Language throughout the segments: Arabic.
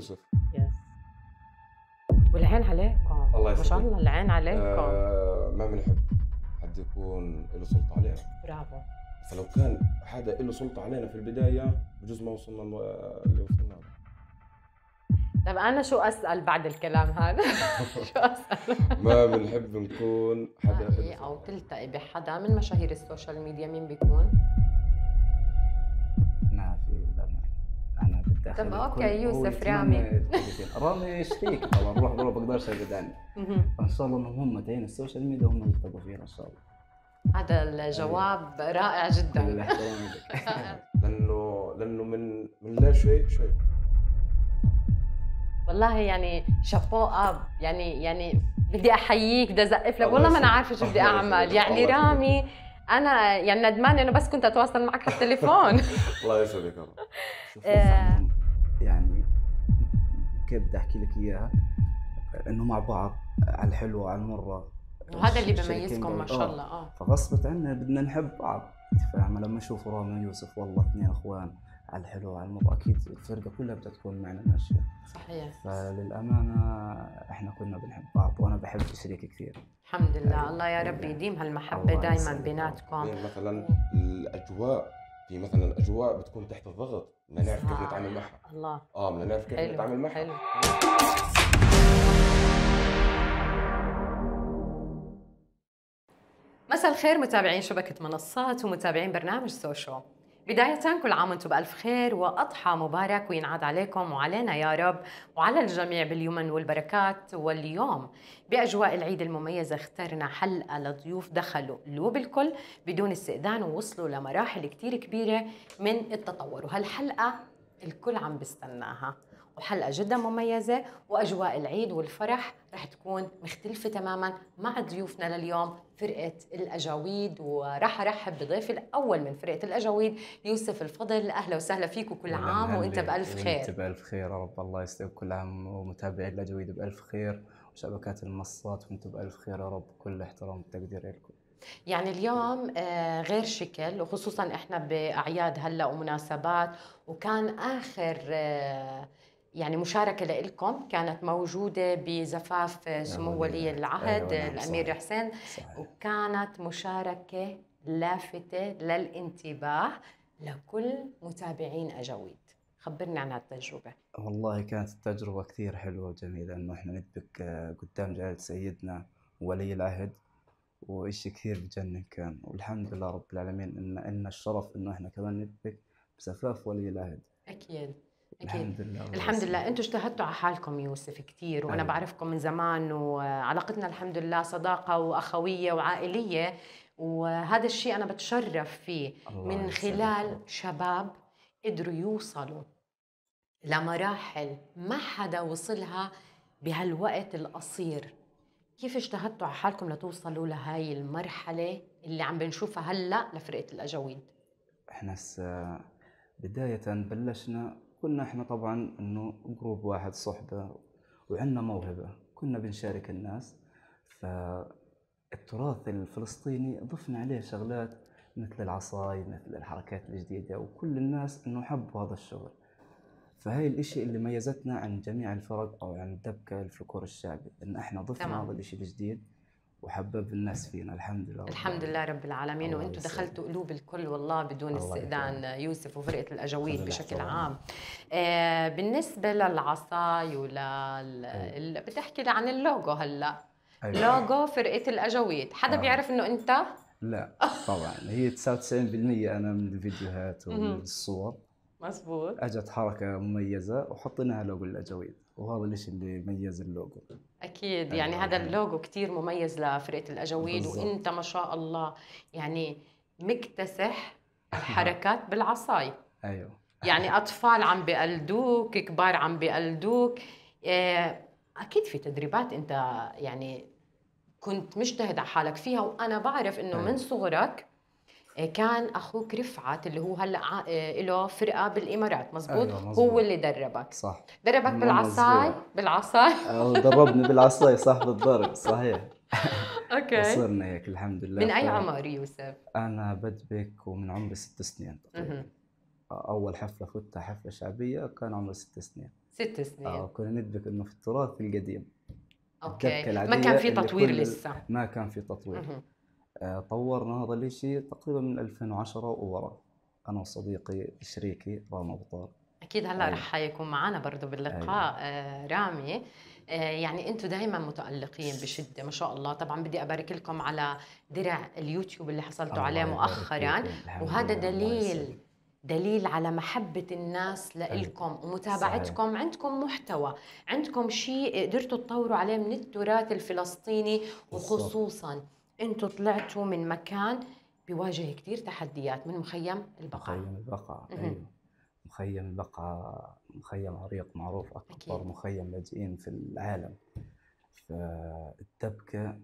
يوسف يس والعين عليكم الله يسلمك ما شاء الله العين عليكم آه ما بنحب حد يكون له سلطه علينا برافو فلو كان حدا له سلطه علينا في البدايه بجوز ما وصلنا آه، اللي وصلنا له طب انا شو اسال بعد الكلام هذا؟ شو اسال؟ ما بنحب نكون حدا آه، إيه، او تلتقي بحدا من مشاهير السوشيال ميديا مين بيكون؟ طب اوكي يوسف رامي رامي شريك طبعا روح ضرب بقدرش ابعد عنه فان شاء الله انهم هم تعين السوشيال ميديا هم يكتبوا فيها ان شاء الله هذا الجواب أيوة. رائع جدا لانه لانه من من لا شيء شيء والله يعني شابو اب يعني يعني بدي احييك بدي ازقف لك والله ما انا عارفه شو بدي اعمل يعني رامي انا يعني ندمان انه بس كنت اتواصل معك على التليفون الله يسعدك يعني كيف بدي احكي لك اياها انه مع بعض على الحلوه على المره وهذا اللي بميزكم ما شاء آه. الله اه فغصبت عنا بدنا نحب بعض فاهمه لما اشوف رامي ويوسف والله اثنين اخوان على الحلو على المرة اكيد الفرقه كلها بدها تكون معنا ماشيه صحيح فللامانه احنا كلنا بنحب بعض وانا بحب شريكي كثير الحمد لله الله يا رب يديم هالمحبه دائما بيناتكم إيه، مثلا الاجواء في مثلا اجواء بتكون تحت الضغط بدنا نعرف كيف نتعامل معها الله اه بدنا نعرف كيف نتعامل معها حلو. مساء الخير متابعين شبكة منصات ومتابعين برنامج سوشو بداية كل عام وانتم بألف خير وأضحى مبارك وينعاد عليكم وعلينا يا رب وعلى الجميع باليمن والبركات واليوم بأجواء العيد المميزة اخترنا حلقة لضيوف دخلوا قلوب الكل بدون استئذان ووصلوا لمراحل كتير كبيرة من التطور وهالحلقة الكل عم بستناها وحلقة جدا مميزة وأجواء العيد والفرح رح تكون مختلفة تماما مع ضيوفنا لليوم فرقة الأجاويد ورح أرحب بضيفي الأول من فرقة الأجاويد يوسف الفضل أهلا وسهلا فيك وكل عام وأنت بألف خير وأنت بألف خير يا رب الله يسعدك كل عام ومتابعي الأجاويد بألف خير وشبكات المنصات وأنتم بألف خير يا رب كل احترام وتقدير لكم يعني اليوم آه، غير شكل وخصوصا احنا باعياد هلا ومناسبات وكان اخر آه، يعني مشاركة لإلكم كانت موجودة بزفاف سمو ولي أيوة، العهد نعم، الأمير حسين وكانت مشاركة لافتة للانتباه لكل متابعين أجاويد خبرنا عن هالتجربة والله كانت التجربة كثير حلوة وجميلة إنه إحنا ندبك آه، قدام جلالة سيدنا ولي العهد وإشي كثير بجنن كان والحمد لله رب العالمين إن إن الشرف إنه إحنا كمان ندبك بزفاف ولي العهد أكيد الحمد لله الحمد لله انتم اجتهدتوا على حالكم يوسف كثير وانا أيوة. بعرفكم من زمان وعلاقتنا الحمد لله صداقه واخويه وعائليه وهذا الشيء انا بتشرف فيه من خلال شباب قدروا يوصلوا لمراحل ما حدا وصلها بهالوقت القصير كيف اجتهدتوا على حالكم لتوصلوا لهاي المرحله اللي عم بنشوفها هلا لفرقه الاجاويد احنا بدايه بلشنا كنا احنا طبعا انه جروب واحد صحبه وعندنا موهبه كنا بنشارك الناس فالتراث الفلسطيني ضفنا عليه شغلات مثل العصاي مثل الحركات الجديدة وكل الناس انه حبوا هذا الشغل فهي الاشي اللي ميزتنا عن جميع الفرق او عن الدبكة الفلكلور الشعبي ان احنا ضفنا هذا الاشي الجديد وحبب الناس فينا الحمد لله الحمد لله رب العالمين وانتم دخلتوا قلوب الكل والله بدون استئذان يوسف وفرقه الاجاويد بشكل الله. عام آه بالنسبه للعصاي ولا بدي احكي عن اللوجو هلا أيوة. لوجو فرقه الاجاويد حدا آه. بيعرف انه انت لا طبعا هي 99% انا من الفيديوهات ومن الصور مزبوط اجت حركه مميزه وحطيناها لوجو الاجاويد وهذا الشيء اللي ميز اللوجو اكيد يعني هذا اللوجو كثير مميز لفرقه الاجاويد وانت ما شاء الله يعني مكتسح الحركات بالعصاي ايوه يعني اطفال عم بقلدوك كبار عم بقلدوك آه، اكيد في تدريبات انت يعني كنت مجتهد على حالك فيها وانا بعرف انه من أيوه. صغرك آه، كان اخوك رفعت اللي هو هلا آه، له فرقه بالامارات مزبوط, أيوة مزبوط. هو اللي دربك صح دربك بالعصاي بالعصاي دربني آه، بالعصاي صح بالضرب صحيح اوكي وصرنا هيك الحمد لله من اي عمر يوسف؟ انا بدبك ومن عمري ست سنين تقريبا اول حفله فتها حفله شعبيه كان عمري ست سنين ست سنين اه كنا ندبك انه في التراث القديم اوكي ما كان في تطوير لسه ما كان في تطوير آه، طورنا هذا الاشي تقريبا من 2010 وورا انا وصديقي شريكي رامي ابو طارق اكيد هلا أيوه. رح يكون معنا برضه باللقاء أيوه. آه، رامي آه، يعني انتم دائما متالقين بشده ما شاء الله طبعا بدي ابارك لكم على درع اليوتيوب اللي حصلتوا عليه مؤخرا وهذا دليل دليل على محبة الناس لإلكم أيوه. ومتابعتكم صحيح. عندكم محتوى عندكم شيء قدرتوا تطوروا عليه من التراث الفلسطيني وخصوصا انتم طلعتوا من مكان بيواجه كثير تحديات من مخيم البقعه مخيم البقعه ايوه مخيم البقعه مخيم عريق معروف اكبر مخيم لاجئين في العالم فالدبكه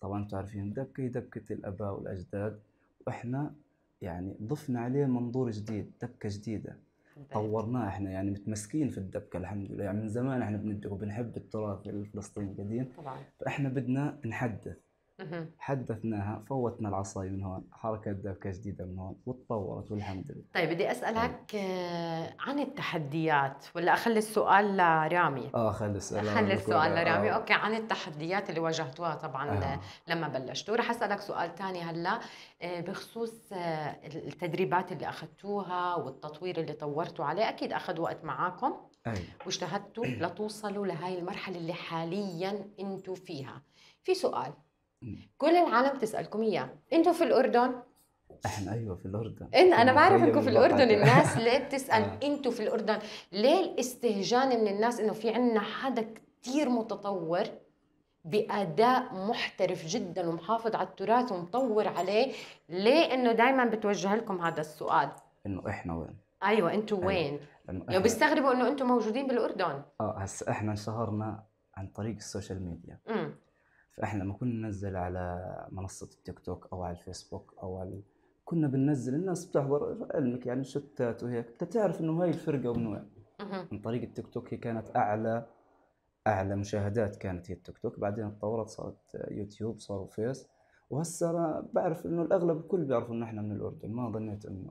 طبعا تعرفين دبكه دبكه الاباء والاجداد واحنا يعني ضفنا عليه منظور جديد دبكه جديده طيب. طورناه احنا يعني متمسكين في الدبكه الحمد لله يعني من زمان احنا بندق وبنحب التراث الفلسطيني القديم طبعا فاحنا بدنا نحدث حدثناها فوتنا العصاية من هون حركة دبكة جديدة من هون وتطورت والحمد لله طيب بدي أسألك طيب. آه، عن التحديات ولا أخلي السؤال لرامي اه خلي السؤال خلي السؤال لرامي أوكي عن التحديات اللي واجهتوها طبعا آه. لما بلشتوا رح أسألك سؤال ثاني هلا آه، بخصوص آه، التدريبات اللي أخذتوها والتطوير اللي طورتوا عليه أكيد أخذ وقت معاكم واجتهدتوا لتوصلوا لهي المرحلة اللي حاليا انتم فيها في سؤال كل العالم تسالكم اياه انتوا في الاردن احنا ايوه في الاردن إن انا بعرف انكم في الاردن الناس ليه بتسال آه. انتوا في الاردن ليه الاستهجان من الناس انه في عندنا حدا كثير متطور باداء محترف جدا ومحافظ على التراث ومطور عليه ليه انه دائما بتوجه لكم هذا السؤال انه احنا وين ايوه انتوا أيوة. وين إنه يعني بيستغربوا انه انتم موجودين بالاردن اه هسه احنا انشهرنا عن طريق السوشيال ميديا مم. فاحنا لما كنا ننزل على منصه التيك توك او على الفيسبوك او على كنا بننزل الناس بتحضر علمك يعني شتات وهيك انت تعرف انه هاي الفرقه ومن يعني. وين من طريق التيك توك هي كانت اعلى اعلى مشاهدات كانت هي التيك توك بعدين تطورت صارت يوتيوب صاروا فيس وهسه انا بعرف انه الاغلب الكل بيعرفوا انه احنا من الاردن ما ظنيت انه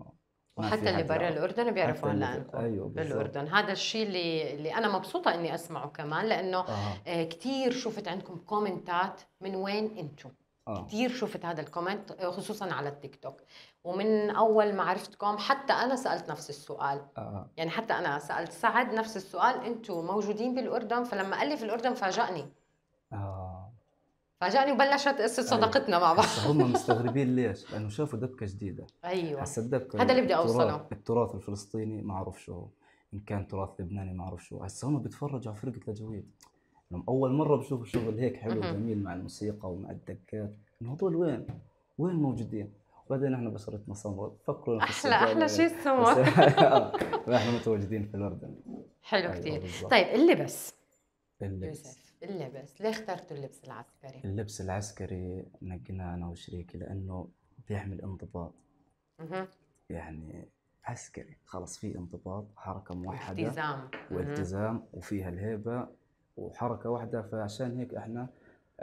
وحتى اللي برا الاردن بيعرفوا هلا أيوة بالاردن هذا الشيء اللي اللي انا مبسوطه اني اسمعه كمان لانه آه. آه كثير شفت عندكم كومنتات من وين انتم آه. كثير شفت هذا الكومنت آه، خصوصا على التيك توك ومن اول ما عرفتكم حتى انا سالت نفس السؤال آه. يعني حتى انا سالت سعد نفس السؤال انتم موجودين بالاردن فلما قال لي في الاردن فاجئني فجأني وبلشت قصة يعني صداقتنا مع بعض هم مستغربين ليش؟ لأنه شافوا دبكة جديدة ايوه هسا الدبكة هذا اللي بدي أوصله التراث الفلسطيني ما أعرف شو إن كان تراث لبناني ما أعرف شو هسا هم بيتفرجوا على فرقة لجويد لما أول مرة بشوفوا شغل هيك حلو جميل مع الموسيقى ومع الدكات انه هذول وين؟ وين موجودين؟ وبعدين احنا بشرتنا سمراء فكروا احلى احلى شيء السمر احنا آه. متواجدين في الاردن حلو أيوة، كثير طيب اللبس اللبس اللبس ليه اخترتوا اللبس العسكري؟ اللبس العسكري نقنا أنا وشريكي لأنه بيعمل انضباط اها يعني عسكري خلاص في انضباط حركة موحدة والتزام والتزام وفيها الهيبة وحركة واحدة فعشان هيك احنا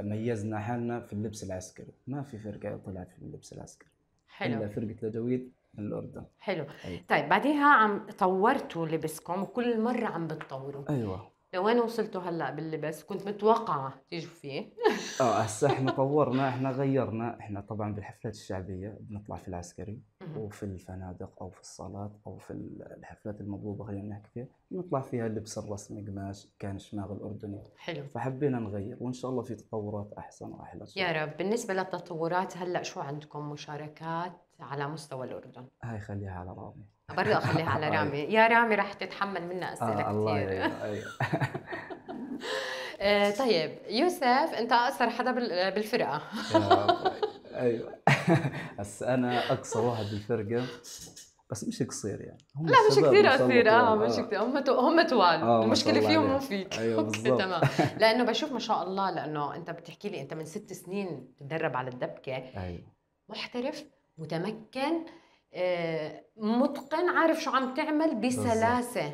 ميزنا حالنا في اللبس العسكري ما في فرقة طلعت في اللبس العسكري حلو إلا فرقة لجويد من الأردن حلو أيوة. طيب بعديها عم طورتوا لبسكم وكل مرة عم بتطوروا أيوة لوين وصلتوا هلا باللبس كنت متوقعه تيجوا فيه اه هسه احنا طورنا احنا غيرنا احنا طبعا بالحفلات الشعبيه بنطلع في العسكري وفي الفنادق او في الصالات او في الحفلات المطلوبه خلينا نحكي فيها بنطلع فيها اللبس الرسمي قماش كان شماغ الاردني حلو فحبينا نغير وان شاء الله في تطورات احسن واحلى يا رب بالنسبه للتطورات هلا شو عندكم مشاركات على مستوى الاردن هاي خليها على رامي برضه اخليها على أيوة. رامي يا رامي رح تتحمل منا اسئله آه الله كثير الله أيوة. آه، طيب يوسف انت اقصر حدا بالفرقه ايوه بس انا اقصى واحد بالفرقه بس مش قصير يعني هم لا مش كثير قصير اه مش آه. كثير هم تو... هم طوال آه المشكله فيهم مو فيك ايوه اوكي تمام لانه بشوف ما شاء الله لانه انت بتحكي لي انت من ست سنين تتدرب على الدبكه ايوه محترف متمكن آه، متقن عارف شو عم تعمل بسلاسه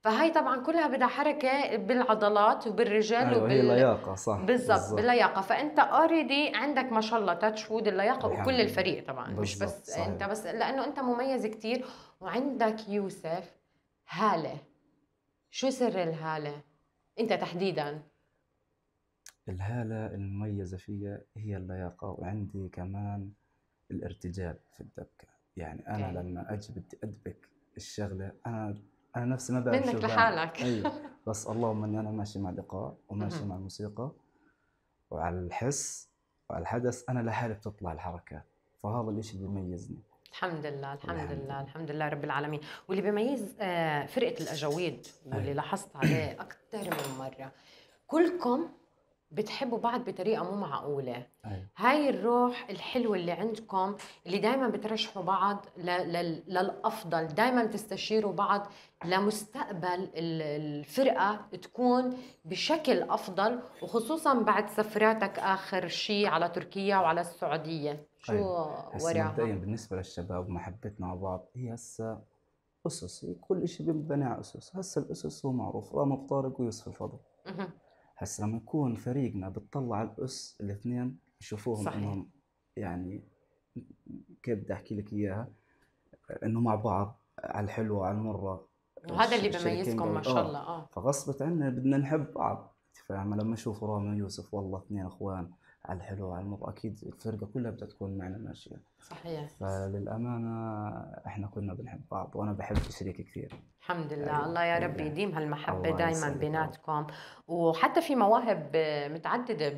فهي طبعا كلها بدها حركه بالعضلات وبالرجال أيوة وبال اللياقه صح بالضبط باللياقه فانت اوريدي عندك ما شاء الله تاتش وود اللياقه وكل الفريق طبعا مش بس صحيح. انت بس لانه انت مميز كثير وعندك يوسف هاله شو سر الهاله انت تحديدا الهاله المميزه فيها هي اللياقه وعندي كمان الارتجال في الدبكه يعني انا أوكي. لما اجي بدي ادبك الشغله انا انا نفسي ما بعرف منك لحالك ايوه بس اللهم اني انا ماشي مع الايقاع وماشي مع الموسيقى وعلى الحس وعلى الحدث انا لحالي بتطلع الحركات فهذا الشيء اللي بيميزني الحمد لله الحمد, الحمد لله الحمد لله رب العالمين واللي بيميز آه، فرقه الاجاويد واللي لاحظت عليه اكثر من مره كلكم بتحبوا بعض بطريقه مو معقوله أيوة. هاي الروح الحلوه اللي عندكم اللي دائما بترشحوا بعض للافضل دائما تستشيروا بعض لمستقبل الفرقه تكون بشكل افضل وخصوصا بعد سفراتك اخر شيء على تركيا وعلى السعوديه شو أيوة. وراها بالنسبه للشباب ومحبتنا مع بعض هي هسه اسس كل شيء بنبني على اسس هسه الاسس هو معروف رامي طارق ويوسف الفضل هسه لما يكون فريقنا بتطلع على الأس الاثنين بشوفوهم صحيح. انهم يعني كيف بدي احكي لك اياها انه مع بعض على الحلوه على المره وهذا اللي بميزكم ما شاء آه. الله اه فغصبت عنا بدنا نحب بعض فاهمه لما اشوف رامي ويوسف والله اثنين اخوان على الحلو اكيد الفرقه كلها بدها تكون معنا ماشيه صحيح فللامانه احنا كلنا بنحب بعض وانا بحب شريكي كثير الحمد لله أيوة. الله يا رب يديم هالمحبه دائما بيناتكم وحتى في مواهب متعدده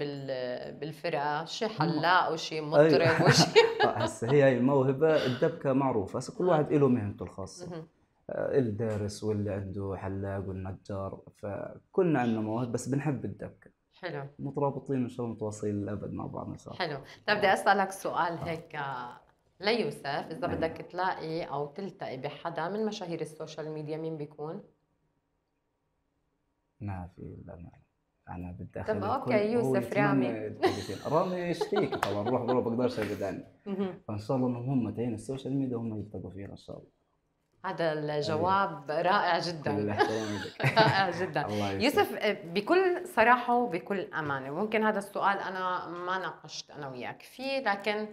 بالفرقه شي حلاق وشي أيوة. مطرب أيوة. وشي هسه هي الموهبه الدبكه معروفه هسه كل واحد له مهنته الخاصه آه، الدارس واللي عنده حلاق والنجار فكلنا عندنا مواهب بس بنحب الدبكه حلو مترابطين وان شاء الله متواصلين للابد مع بعضنا ان شاء الله حلو طيب بدي اسالك سؤال آه. هيك آه، ليوسف اذا نعم. بدك تلاقي او تلتقي بحدا من مشاهير السوشيال ميديا مين بيكون؟ ما في لا انا بدي طب اوكي يوسف رامي رامي شريك طبعا روح بقدرش ابدا فان شاء الله انهم هم تاعين السوشيال ميديا هم يلتقوا فيها ان شاء الله هذا أيوة. الجواب رائع جدا رائع جدا يوسف آه، بكل صراحة وبكل أمانة ممكن هذا السؤال أنا ما ناقشت أنا وياك فيه لكن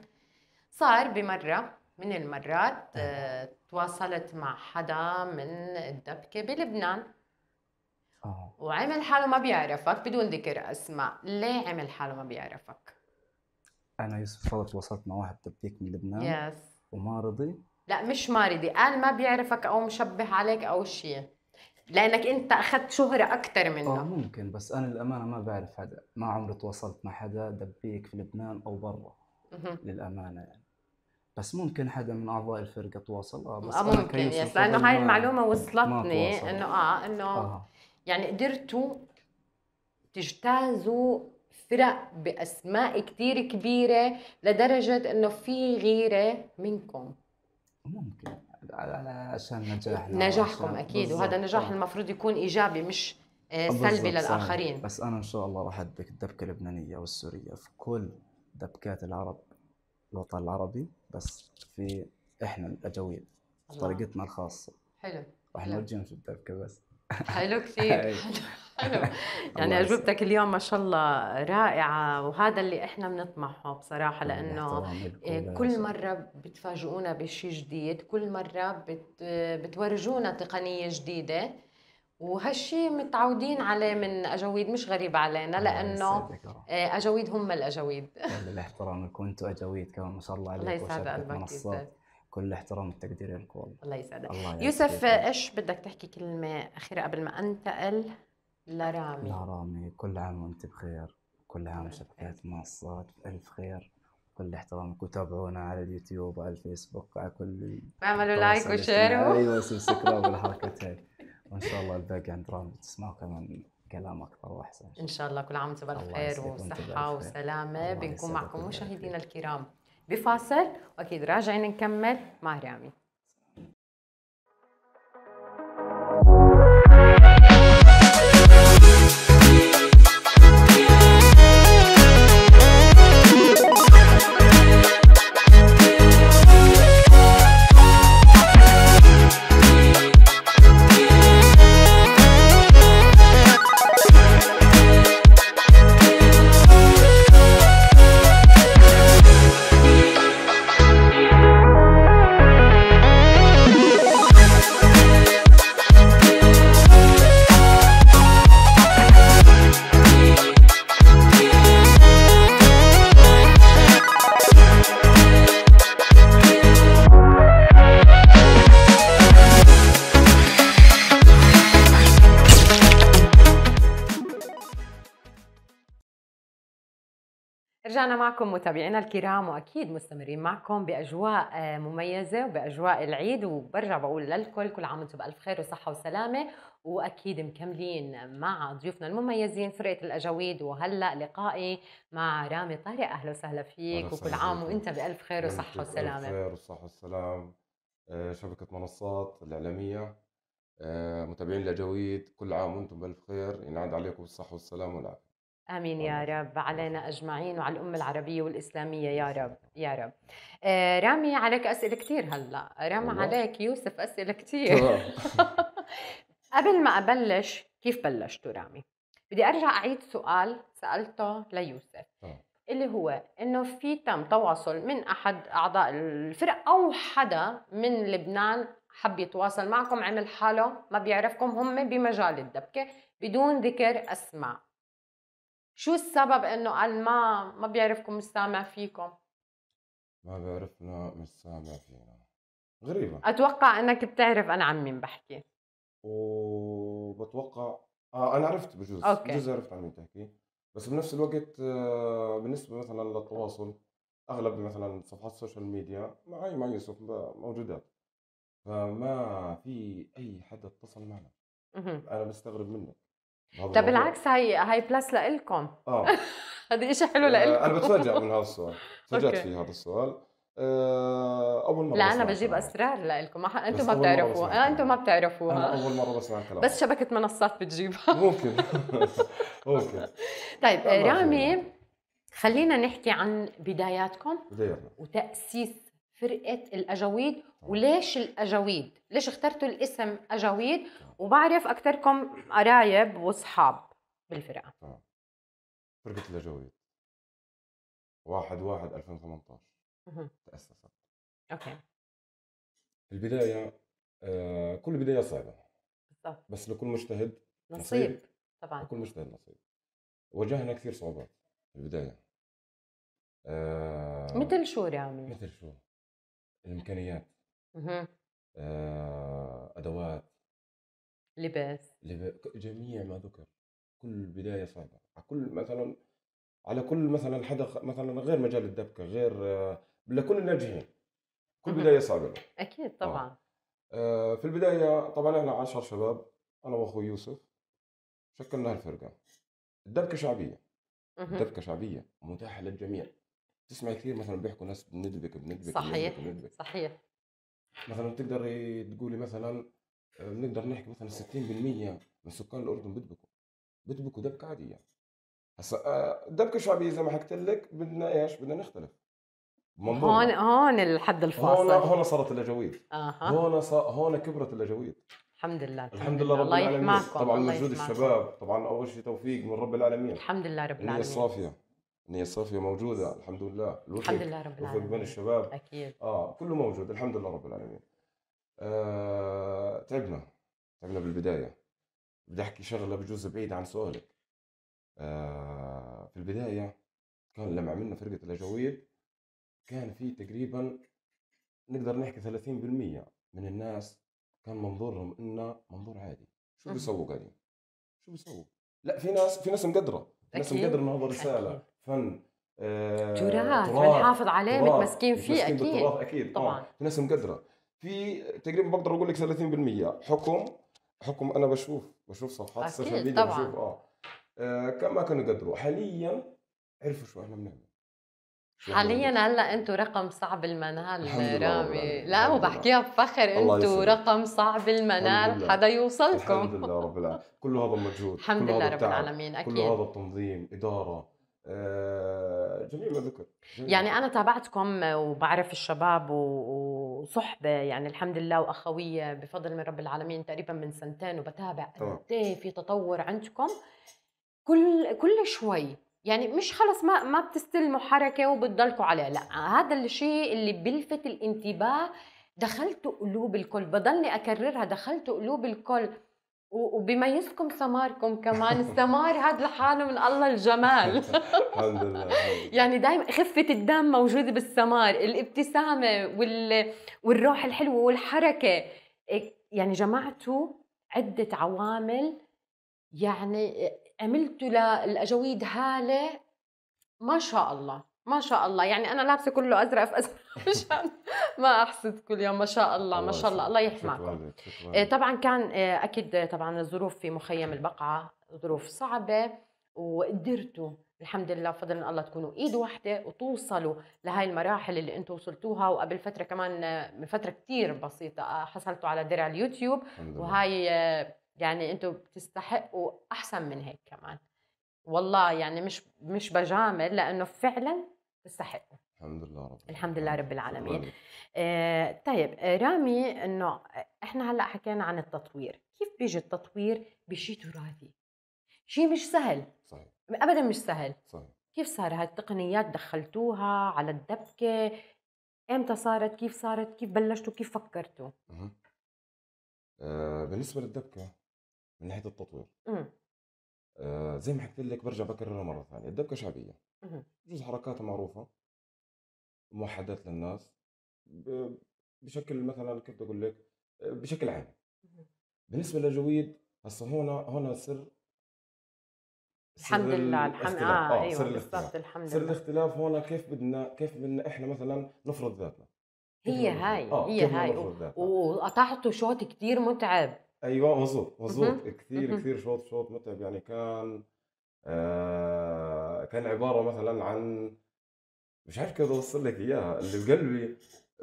صار بمرة من المرات آه، تواصلت مع حدا من الدبكة بلبنان آه. وعمل حاله ما بيعرفك بدون ذكر أسماء ليه عمل حاله ما بيعرفك؟ أنا يوسف فضل تواصلت مع واحد دبيك من لبنان يس. وما رضي لا مش ماردي قال ما بيعرفك او مشبه عليك او شيء لانك انت اخذت شهره اكثر منه اه ممكن بس انا الامانه ما بعرف حدا ما عمري تواصلت مع حدا دبيك في لبنان او برا للامانه يعني بس ممكن حدا من اعضاء الفرقه تواصل اه بس آه، ممكن يس لانه هاي المعلومه وصلتني انه اه انه آه. يعني قدرتوا تجتازوا فرق باسماء كثير كبيره لدرجه انه في غيره منكم ممكن على عشان نجاح نجاحكم اكيد وهذا النجاح المفروض يكون ايجابي مش آه، سلبي للاخرين بس انا ان شاء الله راح ادك الدبكه اللبنانيه والسوريه في كل دبكات العرب الوطن العربي بس في احنا الاجاويل بطريقتنا الخاصه حلو راح نوجههم في الدبكه بس حلو كثير حلو يعني اجوبتك اليوم ما شاء الله رائعه وهذا اللي احنا بنطمحه بصراحه لانه إيه كل مره بتفاجئونا بشيء جديد كل مره بتورجونا تقنيه جديده وهالشيء متعودين عليه من اجاويد مش غريب علينا لانه إيه اجاويد هم الاجاويد كل الاحترام لكم انتم اجاويد كمان ما شاء الله عليكم الله يسعد قلبك كل الاحترام والتقدير لكم والله الله يسعدك يوسف ايش بدك تحكي كلمه اخيره قبل ما انتقل لرامي لرامي كل عام وانت بخير كل عام طيب، شبكات منصات بألف خير كل احترامك وتابعونا على اليوتيوب وعلى الفيسبوك على كل اعملوا لايك وشير ايوه سبسكرايب والحركات هاي وان شاء الله الباقي عند رامي تسمعوا كمان كلام اكثر واحسن ان شاء الله كل عام وانتم بخير وصحه وسلامه بنكون معكم مشاهدينا الكرام بفاصل واكيد راجعين نكمل مع رامي رجعنا معكم متابعينا الكرام واكيد مستمرين معكم باجواء آه، مميزه وباجواء العيد وبرجع بقول للكل كل عام وانتم بالف خير وصحه وسلامه واكيد مكملين مع ضيوفنا المميزين فرقه الاجاويد وهلا لقائي مع رامي طارق اهلا وسهلا فيك وكل عام وانت بالف خير وصحه وسلامه بالف خير وصحه والسلام آه، شبكه منصات الاعلاميه آه، متابعين الاجاويد كل عام وانتم بالف خير ينعاد عليكم بالصحه والسلامه والعافيه امين يا رب علينا اجمعين وعلى الامه العربيه والاسلاميه يا رب يا رب آه، رامي عليك اسئله كثير هلا رامي عليك يوسف اسئله كثير قبل ما ابلش كيف بلشتوا رامي بدي ارجع اعيد سؤال سالته ليوسف آه. اللي هو انه في تم تواصل من احد اعضاء الفرق او حدا من لبنان حب يتواصل معكم عمل حاله ما بيعرفكم هم بمجال الدبكه بدون ذكر اسماء شو السبب انه قال ما ما بيعرفكم مش سامع فيكم ما بيعرفنا مش سامع فينا غريبة اتوقع انك بتعرف انا عن مين بحكي وبتوقع اه انا عرفت بجوز أوكي. بجوز عرفت عن مين تحكي بس بنفس الوقت آه، بالنسبة مثلا للتواصل اغلب مثلا صفحات السوشيال ميديا معي مع يوسف موجودات فما في اي حدا اتصل معنا انا بستغرب منك طب بالعكس هي هي بلس لإلكم اه هذا شيء حلو آه، لإلكم انا بتفاجئ من هذا السؤال تفاجئت في هذا السؤال آه، اول مره لا انا بجيب سمعها. اسرار لكم انتم ما بتعرفوا انتم ما بتعرفوها اول مره بسمع كلام بس شبكه منصات بتجيبها ممكن ممكن طيب رامي خلينا نحكي عن بداياتكم بداياتنا وتاسيس فرقه الاجاويد وليش الاجاويد ليش اخترتوا الاسم اجاويد وبعرف اكثركم قرايب واصحاب بالفرقه آه. فرقه الاجاويد 1 1 2018 تاسست اوكي البدايه آه كل بدايه صعبه بالضبط بس لكل مجتهد نصيب, نصيب. طبعا لكل مجتهد نصيب واجهنا كثير صعوبات في البدايه آه مثل شو رامي؟ مثل شو؟ الامكانيات آه، ادوات لباس لب- جميع ما ذكر كل بدايه صعبه على كل مثلا على كل مثلا حدا مثلا غير مجال الدبكه غير آه، لكل الناجحين كل بدايه صعبه اكيد آه. طبعا آه، في البدايه طبعا احنا 10 شباب انا واخوي يوسف شكلنا الفرقه الدبكه شعبيه الدبكه شعبيه متاحه للجميع تسمع كثير مثلا بيحكوا ناس بندبك بندبك صحيح بندبك, بندبك. صحيح مثلا تقدر تقولي مثلا آه، نقدر نحكي مثلا 60% من سكان الاردن بدبكوا بدبكوا دبكه عاديه هسا الدبكه آه، الشعبيه زي ما حكيت لك بدنا ايش؟ بدنا نختلف منظومة. هون هون الحد الفاصل هون هون صارت الاجاويد اها هون ص... هون كبرت الاجاويد الحمد لله الحمد لله رب العالمين طبعا مجهود الشباب طبعا اول شيء توفيق من رب العالمين الحمد لله رب العالمين الصافيه النية صافيه موجودة الحمد لله الحمد لله رب العالمين بين الشباب أكيد اه كله موجود الحمد لله رب العالمين آه، تعبنا تعبنا بالبداية بدي أحكي شغلة بجوز بعيد عن سؤالك آه، في البداية كان لما عملنا فرقة الاجاويد كان في تقريبا نقدر نحكي 30% من الناس كان منظورهم انه منظور عادي شو بيسووا قاعدين شو بيسووا لا في ناس في ناس مقدره ناس مقدره انه هذا رساله أكيد. فن آه تراث بنحافظ عليه متمسكين فيه اكيد بالتراث اكيد طبعا في ناس مقدره في تقريبا بقدر اقول لك 30% حكم حكم انا بشوف بشوف صفحات السوشيال ميديا بشوف آه. آه كم ما كانوا يقدروا حاليا عرفوا شو احنا بنعمل حاليا هلا انتم رقم صعب المنال رامي لا وبحكيها بفخر انتم رقم صعب المنال حدا يوصلكم الحمد لله رب العالمين كله هذا مجهود الحمد لله رب العالمين اكيد كله هذا تنظيم اداره آه، جميل والذكر يعني انا تابعتكم وبعرف الشباب وصحبه يعني الحمد لله واخويه بفضل من رب العالمين تقريبا من سنتين وبتابع قد إيه في تطور عندكم كل كل شوي يعني مش خلص ما ما بتستلموا حركه وبتضلكوا عليها لا هذا الشيء اللي بيلفت الانتباه دخلت قلوب الكل بضلني اكررها دخلت قلوب الكل وبيميزكم سماركم كمان السمار هذا لحاله من الله الجمال الحمد لله يعني دائما خفة الدم موجودة بالسمار الابتسامة وال... والروح الحلوة والحركة إيه، يعني جمعتوا عدة عوامل يعني إيه، عملتوا للأجاويد هالة ما شاء الله ما شاء الله يعني انا لابسه كله ازرق في ازرق مشان ما احسد كل يوم ما شاء الله ما شاء الله الله يحماكم آه، طبعا كان آه، اكيد آه، طبعا الظروف في مخيم البقعه ظروف صعبه وقدرتوا الحمد لله بفضل الله تكونوا ايد واحده وتوصلوا لهي المراحل اللي انتم وصلتوها وقبل فتره كمان من فتره كثير بسيطه حصلتوا على درع اليوتيوب وهاي يعني انتم بتستحقوا احسن من هيك كمان والله يعني مش مش بجامل لانه فعلا بيستحقوا الحمد لله رب الحمد لله رب العالمين آه طيب آه، رامي انه احنا هلا حكينا عن التطوير كيف بيجي التطوير بشيء تراثي شيء مش سهل صحيح ابدا مش سهل صحيح كيف صار هالتقنيات دخلتوها على الدبكه امتى صارت كيف صارت كيف بلشتوا كيف فكرتوا أه. بالنسبه للدبكه من ناحيه التطوير آه، زي ما حكيت لك برجع بكررها مره ثانيه الدبكه شعبيه بجوز حركاتها معروفه موحدات للناس بشكل مثلا كيف بدي اقول لك آه، بشكل عام بالنسبه للجويد هسه هون هون سر الحمد لله الحمد آه, اه ايوه سر الاختلاف الحمد سر الاختلاف هون كيف بدنا كيف بدنا احنا مثلا نفرض ذاتنا هي هاي آه هي هاي وقطعته شوط كثير متعب ايوه مظبوط مظبوط كثير كثير شوط شوط متعب يعني كان آه كان عباره مثلا عن مش عارف كيف اوصل لك اياها اللي بقلبي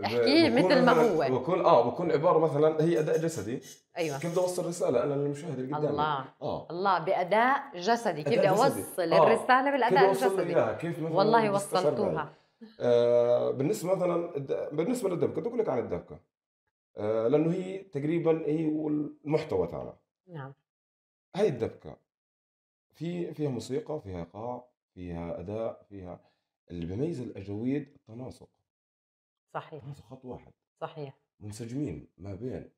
احكي مثل ما هو بكون اه بكون عباره مثلا هي اداء جسدي ايوه كيف بدي اوصل رساله انا للمشاهد اللي قدامي الله آه. الله باداء جسدي كيف بدي اوصل آه. الرساله بالاداء كيف الجسدي كيف مثلا والله وصلتوها آه بالنسبه مثلا بالنسبه للدبكه بدي اقول لك عن الدبكه آه، لانه هي تقريبا هي المحتوى تاعنا نعم هاي الدبكه في فيها موسيقى فيها ايقاع فيها اداء فيها اللي بيميز الاجاويد التناسق صحيح تناسق خط واحد صحيح منسجمين ما بين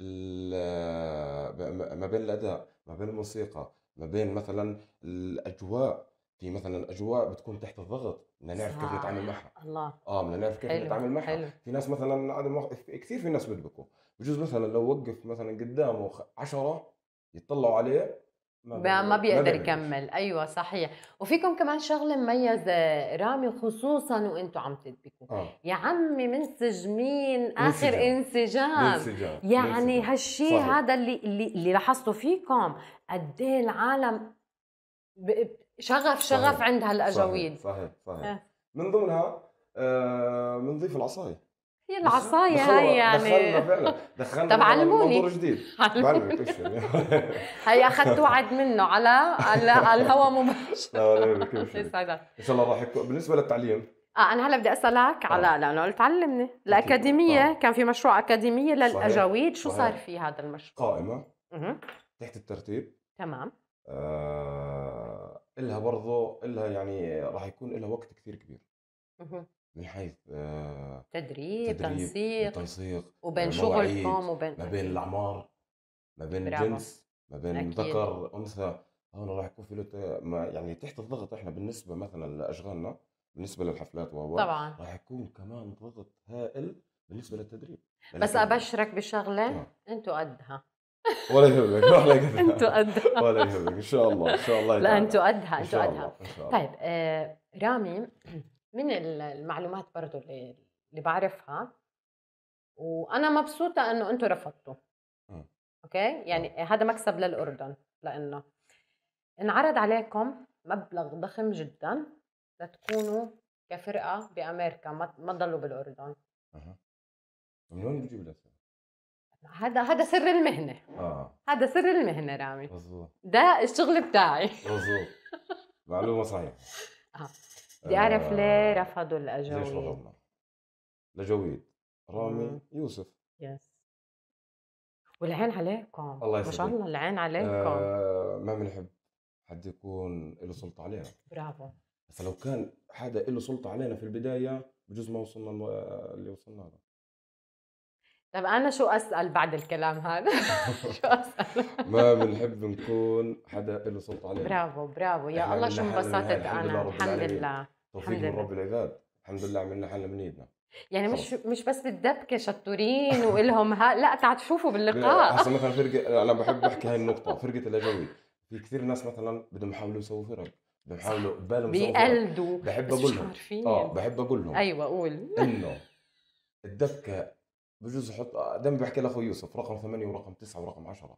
آه، ما بين الاداء ما بين الموسيقى ما بين مثلا الاجواء في مثلا اجواء بتكون تحت الضغط بدنا نعرف كيف نتعامل معها الله اه بدنا نعرف كيف نتعامل معها في ناس مثلا عدم كثير في ناس بتبكوا بجوز مثلا لو وقف مثلا قدامه عشرة يطلعوا عليه ما, ما بيقدر يكمل ايوه صحيح وفيكم كمان شغله مميزه رامي خصوصا وانتم عم تدبكوا آه. يا عمي منسجمين اخر انسجام, انسجام. يعني هالشيء هذا اللي اللي لاحظته فيكم قد ايه العالم شغف شغف صحيح. عند هالاجاويد صحيح صحيح, صحيح. آه. من ضمنها بنضيف آه العصايه هي العصايه هاي يعني دخلنا فعلا دخلنا طب علموني منظور جديد هي يعني. اخذت وعد منه على على الهواء مباشر يسعدك ان شاء الله راح يكون بالنسبه للتعليم اه انا هلا بدي اسالك آه. على آه. لانه قلت علمني الاكاديميه آه. كان في مشروع اكاديميه للاجاويد شو صار في هذا المشروع؟ قائمه تحت الترتيب تمام آه إلها برضه إلها يعني راح يكون إلها وقت كثير كبير من حيث آه تدريب, تدريب تنسيق تنسيق وبين شغلكم وبين ما بين الأعمار ما بين الجنس ما بين ذكر أنثى هون راح يكون في ما يعني تحت الضغط احنا بالنسبه مثلا لاشغالنا بالنسبه للحفلات وهو طبعا راح يكون كمان ضغط هائل بالنسبه للتدريب بس ابشرك بشغله آه. انتم قدها ولا يهمك ولا يهمك انتوا قدها ولا يهمك ان شاء الله ان شاء الله لا انتوا قدها انتوا قدها طيب آه، رامي من المعلومات برضه اللي, اللي بعرفها وانا مبسوطه انه انتم رفضتوا اوكي يعني هذا مكسب للاردن لانه انعرض عليكم مبلغ ضخم جدا لتكونوا كفرقه بامريكا ما تضلوا بالاردن من وين بتجيب الاسئله؟ هذا هذا سر المهنه اه هذا سر المهنه رامي مظبوط ده الشغل بتاعي مظبوط معلومه صحيحه اه بدي اعرف ليه آه. رفضوا الاجويد ليش رفضنا لجويد رامي مم. يوسف يس والعين عليكم الله يسلمك ما شاء الله العين عليكم آه ما بنحب حد يكون له سلطه علينا برافو فلو كان حدا له سلطه علينا في البدايه بجوز ما وصلنا اللي وصلنا له طب انا شو اسال بعد الكلام هذا؟ شو اسال؟ ما بنحب نكون حدا له سلطه علينا برافو برافو يا الله شو انبسطت انا الحمد لله توفيق من رب العباد الحمد لله عملنا حالنا من ايدنا يعني مش مش بس بالدبكه شطورين والهم ها لا تعال تشوفوا باللقاء هسه مثلا فرقه انا بحب احكي هاي النقطه فرقه الاجوي في كثير ناس مثلا بدهم يحاولوا يسووا فرق بدهم يحاولوا بالهم بيقلدوا بحب اقول لهم اه بحب اقول لهم ايوه قول انه الدبكه بجوز احط دائما بحكي لاخوي يوسف رقم ثمانيه ورقم تسعه ورقم عشره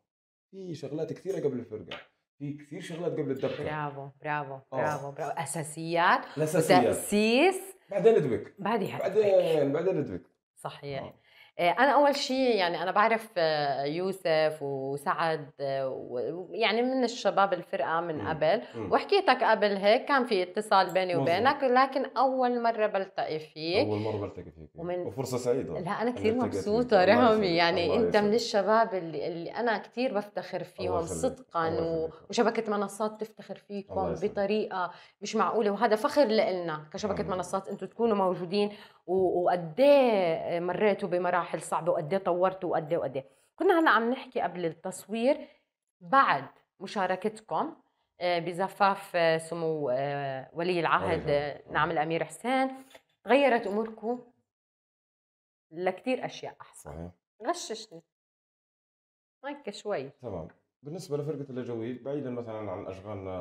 في شغلات كثيره قبل الفرقه في كثير شغلات قبل الدبكه برافو برافو آه. برافو برافو اساسيات الاساسيات تاسيس بعدين ادوك بعدين بعدين بعدين ادوك صحيح آه. آه، انا اول شيء يعني انا بعرف آه، يوسف وسعد آه، يعني من الشباب الفرقه من قبل وحكيتك قبل هيك كان في اتصال بيني وبينك لكن اول مره بلتقي فيك اول مره بلتقي فيك يعني. ومن... وفرصه سعيده لا انا كثير مبسوطه رامي يعني انت من الشباب اللي, اللي انا كثير بفتخر فيهم صدقا وشبكه منصات تفتخر فيكم بطريقه مش معقوله وهذا فخر لنا كشبكه منصات انتم تكونوا موجودين وقد إيه مريتوا بمراحل مراحل صعبه وقد ايه طورتوا وقد ايه وقد إيه. كنا هلا عم نحكي قبل التصوير بعد مشاركتكم آه، بزفاف آه، سمو آه، ولي العهد نعم الامير حسين تغيرت اموركم لكثير اشياء احسن صحيح. غششني هيك شوي تمام بالنسبه لفرقه اللجوي بعيدا مثلا عن اشغالنا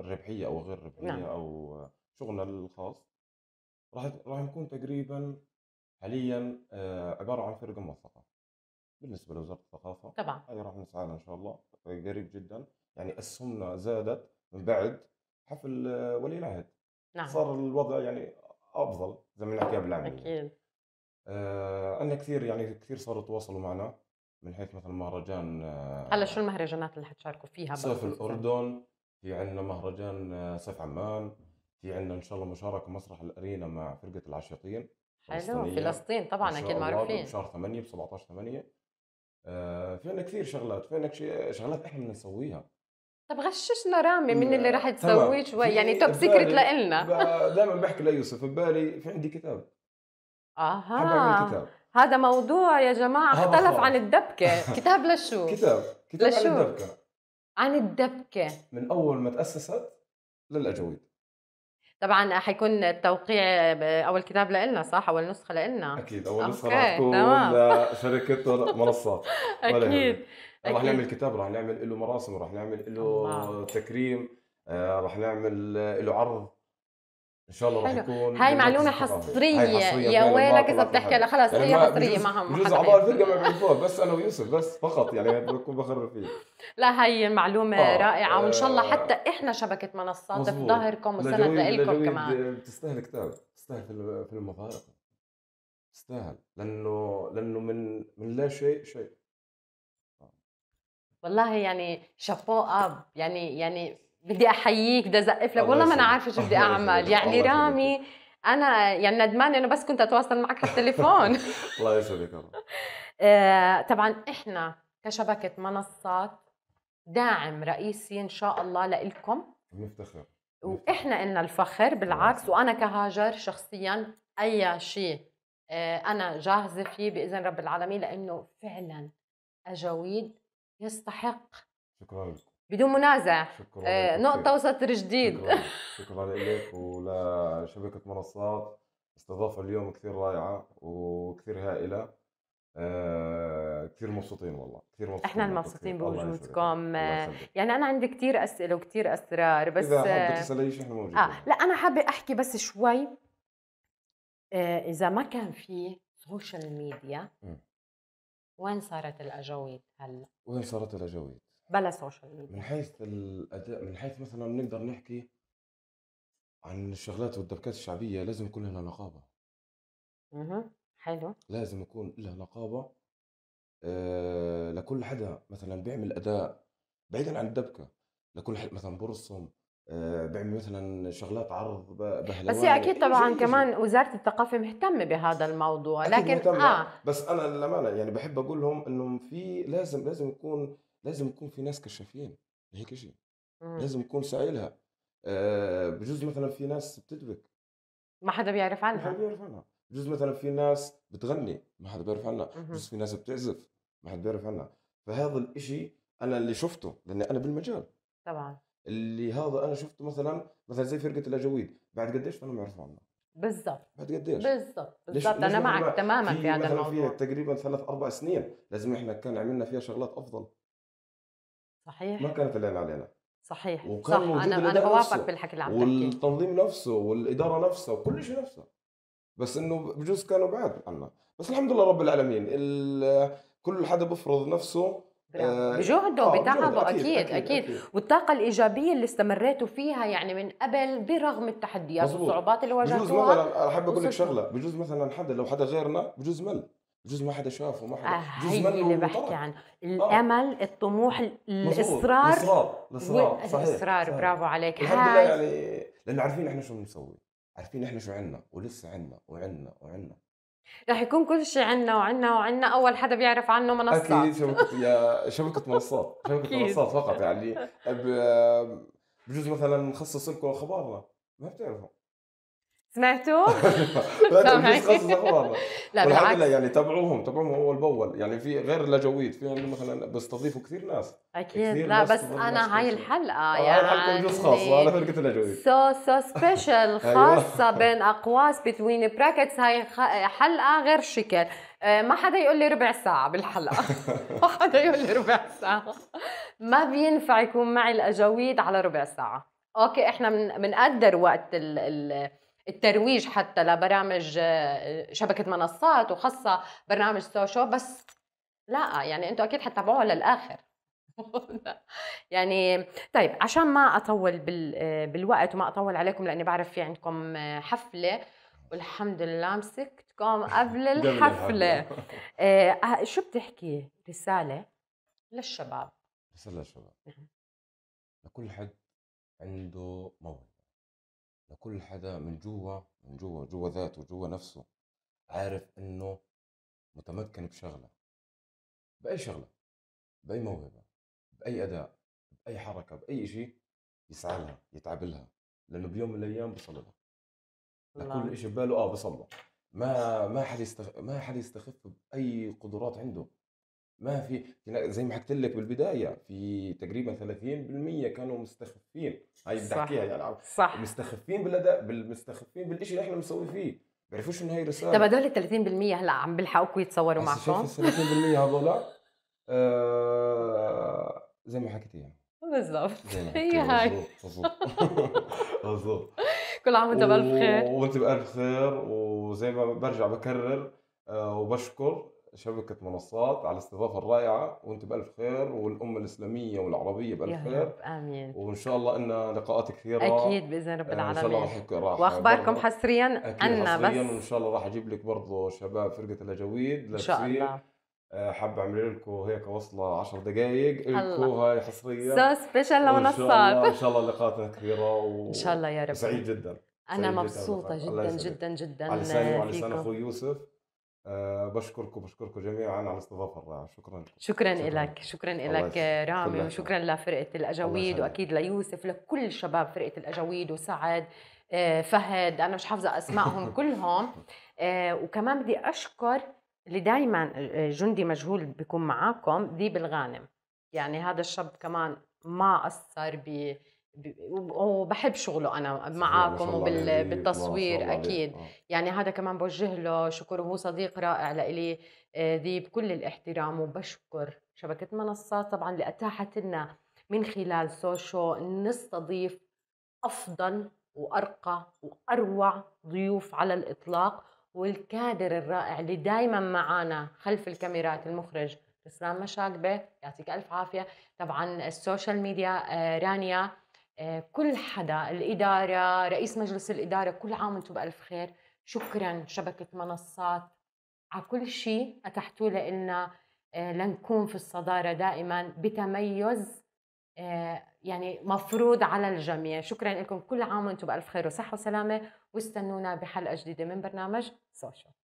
الربحيه او غير الربحيه نعم. او شغلنا الخاص راح راح نكون تقريبا حاليا آه، عبارة عن فرقة موثقة بالنسبة لوزارة الثقافة طبعا هذه راح نسعى لها إن شاء الله قريب جدا يعني أسهمنا زادت من بعد حفل آه، ولي العهد نعم صار الوضع يعني أفضل زي ما نحكيها بالعمل أكيد آه، عندنا كثير يعني كثير صاروا يتواصلوا معنا من حيث مثلا مهرجان آه، هلا شو المهرجانات اللي حتشاركوا فيها سيف صيف الأردن في عندنا مهرجان آه، سيف عمان في عندنا إن شاء الله مشاركة مسرح الأرينا مع فرقة العاشقين حلو فلسطين طبعا اكيد معروفين بشهر 8 ب 17 8 في عندنا كثير شغلات في عندك آه، شغلات احنا بدنا نسويها طب غششنا رامي من اللي آه، راح تسويه شوي يعني توب سيكريت لنا دائما بحكي ليوسف ببالي في عندي كتاب اها هذا موضوع يا جماعه اختلف عن الدبكه كتاب لشو كتاب كتاب لشو؟ عن الدبكه عن الدبكه من اول ما تاسست للاجاويد طبعا حيكون التوقيع اول كتاب لنا صح اول نسخه لنا اكيد اول نسخه رح تكون لشركه منصات اكيد رح نعمل كتاب رح نعمل له مراسم رح نعمل له تكريم آه، رح نعمل له عرض ان شاء الله رح يكون هاي معلومه حصريه, يا ويلك اذا بتحكي خلص يعني هي حصريه ما هم بجوز عبار فرقه ما بيعرفوها بس انا ويوسف بس فقط يعني بكون بخرب فيه لا هي معلومه آه. رائعه وان شاء الله آه. حتى احنا شبكه منصات في ظهركم وسند لكم كمان بتستاهل كتاب بتستاهل فيلم مفارقه بتستاهل لانه لانه من من لا شيء شيء والله يعني شابو اب يعني يعني بدي احييك بدي ازقف لك والله ما انا عارفه شو بدي اعمل يعني رامي انا يعني ندمان انه بس كنت اتواصل معك على التليفون الله يسعدك آه، طبعا احنا كشبكه منصات داعم رئيسي ان شاء الله لكم نفتخر واحنا إلنا الفخر بالعكس وانا كهاجر شخصيا اي شيء آه، انا جاهزه فيه باذن رب العالمين لانه فعلا اجاويد يستحق شكرا لكم بدون منازع شكرا آه نقطه وسطر جديد شكرا, لك ولشبكه منصات استضافه اليوم كثير رائعه وكثير هائله آه كثير مبسوطين والله كثير مبسوطين احنا المبسوطين بوجودكم آه، يعني انا عندي كثير اسئله وكثير اسرار بس اذا حابه آه، تسال شيء احنا موجودين اه لا انا حابه احكي بس شوي آه اذا ما كان في سوشيال ميديا وين صارت الاجويد هلا؟ وين صارت الاجويد؟ بلا سوشيال ميديا من حيث الاداء من حيث مثلا نقدر نحكي عن الشغلات والدبكات الشعبيه لازم يكون لها نقابه اها حلو لازم يكون لها نقابه آه لكل حدا مثلا بيعمل اداء بعيدا عن الدبكه لكل حد مثلا برسم آه بيعمل مثلا شغلات عرض بهلوان بس هي اكيد طبعا إيه كمان وزاره الثقافه مهتمه بهذا الموضوع لكن مهتمة. اه بس انا للامانه يعني بحب اقول لهم انه في لازم لازم يكون لازم يكون في ناس كشافين هيك شيء إمم. لازم يكون سائلها آه، بجوز مثلا في ناس بتدبك ما حدا بيعرف عنها ما حدا بيعرف عنها بجوز مثلا في ناس بتغني ما حدا بيعرف عنها بجوز في ناس بتعزف ما حدا بيعرف عنها فهذا الإشي انا اللي شفته لاني انا بالمجال طبعا اللي هذا انا شفته مثلا مثلا زي فرقه الاجاويد بعد قديش انا ما بعرف عنها بالضبط بعد قديش بالضبط بالضبط انا معك تماما في هذا الموضوع فيها تقريبا ثلاث اربع سنين لازم احنا كان عملنا فيها شغلات افضل صحيح ما كانت العين علينا صحيح وكان صح انا انا بوافق بالحكي اللي عم والتنظيم نفسه والاداره نفسها وكل شيء نفسه بس انه بجوز كانوا بعاد عنا بس الحمد لله رب العالمين كل حدا بفرض نفسه آه، آه، بجهده بتعبه أكيد أكيد, أكيد, أكيد, أكيد والطاقة الإيجابية اللي استمريتوا فيها يعني من قبل برغم التحديات والصعوبات اللي واجهتوها بجوز مثلا أحب أقول لك شغلة بجوز مثلا حدا لو حدا غيرنا بجوز مل جزء ما حدا شافه ما حدا آه، جزء هي اللي بحكي وطلع. عنه آه. الامل آه. الطموح الاصرار الاصرار الاصرار صحيح الاصرار برافو عليك الحمد لله يعني لانه عارفين احنا شو بنسوي عارفين احنا شو عندنا ولسه عندنا وعندنا وعندنا رح يكون كل شيء عندنا وعندنا وعندنا اول حدا بيعرف عنه منصات اكيد شبكه يا شبكه منصات شبكه منصات فقط يعني بجوز مثلا نخصص لكم اخبارنا ما بتعرفوا سمعتوا؟ لا مش قصص لا بالعكس لا يعني تابعوهم تابعوهم اول باول يعني في غير لجويت في عندهم مثلا بستضيفوا كثير ناس اكيد لا بس انا آه، هاي الحلقه يعني هاي الحلقه خاصه انا فرقه لجويت سو سو سبيشل خاصه بين اقواس بتوين براكتس هاي حلقه غير شكل آه، ما حدا يقول لي ربع ساعة بالحلقة ما حدا يقول لي ربع ساعة ما بينفع يكون معي الأجاويد على ربع ساعة أوكي إحنا بنقدر وقت ال ال الترويج حتى لبرامج آه، شبكه منصات وخاصه برنامج سوشو بس لا يعني انتم اكيد حتتابعوها للاخر يعني طيب عشان ما اطول بال... آه، بالوقت وما اطول عليكم لاني بعرف في عندكم آه، حفله والحمد لله مسكتكم قبل الحفله آه شو بتحكي رساله للشباب رساله للشباب لكل حد عنده موهبه لكل حدا من جوا من جوا جوا ذاته جوا نفسه عارف انه متمكن بشغله باي شغله باي موهبه باي اداء باي حركه باي شيء يسعى لها يتعب لها لانه بيوم من الايام بصل لها كل نعم. شيء بباله اه بصل ما ما حد يستخف ما حد يستخف باي قدرات عنده ما في زي ما حكيت لك بالبدايه في تقريبا 30% كانوا مستخفين هاي بدي احكيها يعني صح مستخفين بالاداء مستخفين بالشيء اللي احنا بنسوي فيه بيعرفوش انه هي رساله طب هدول ال 30% هلا عم بيلحقوكم يتصوروا معكم شوف ال 30% هذول آه زي ما حكيتيها يعني. بالضبط هي هاي مظبوط كل عام وانت بألف خير وانت بألف خير وزي ما برجع بكرر آه وبشكر شبكة منصات على الاستضافة الرائعة وأنت بألف خير والأمة الإسلامية والعربية بألف خير آمين وإن شاء الله إن لقاءات كثيرة أكيد بإذن رب العالمين آه، إن شاء الله راح وأخباركم حصريا أنا بس وإن شاء الله راح أجيب لك برضه شباب فرقة الأجويد إن شاء الله آه، حابة أعمل لكم هيك وصلة 10 دقائق لكم هاي حصريا سو سبيشال لمنصات إن شاء الله لقاءاتنا كثيرة و... إن شاء الله يا رب سعيد جدا أنا سعيد مبسوطة جدا جدا جدا, جداً على لساني وعلى لسان أخوي يوسف آه، بشكركم بشكركم جميعا على الاستضافه الرائعه شكرا لكم شكرا, شكرا لك شكرا لك رامي وشكرا لفرقه الاجاويد واكيد ليوسف لكل شباب فرقه الاجاويد وسعد آه، فهد انا مش حافظه اسمائهم كلهم آه، وكمان بدي اشكر اللي دائما جندي مجهول بيكون معاكم ذيب الغانم يعني هذا الشاب كمان ما قصر ب وبحب شغله انا معاكم وبالتصوير اكيد آه. يعني هذا كمان بوجه له شكر وهو صديق رائع لإلي آه، ذي بكل الاحترام وبشكر شبكه منصات طبعا اللي اتاحت لنا من خلال سوشو نستضيف افضل وارقى واروع ضيوف على الاطلاق والكادر الرائع اللي دائما معانا خلف الكاميرات المخرج اسلام مشاقبه يعطيك الف عافيه طبعا السوشيال ميديا آه، رانيا آه، كل حدا الإدارة رئيس مجلس الإدارة كل عام وانتم بألف خير شكرا شبكة منصات على كل شيء أتحتوا لنا آه، لنكون في الصدارة دائما بتميز آه، يعني مفروض على الجميع شكرا لكم كل عام وانتم بألف خير وصحة وسلامة واستنونا بحلقة جديدة من برنامج سوشيال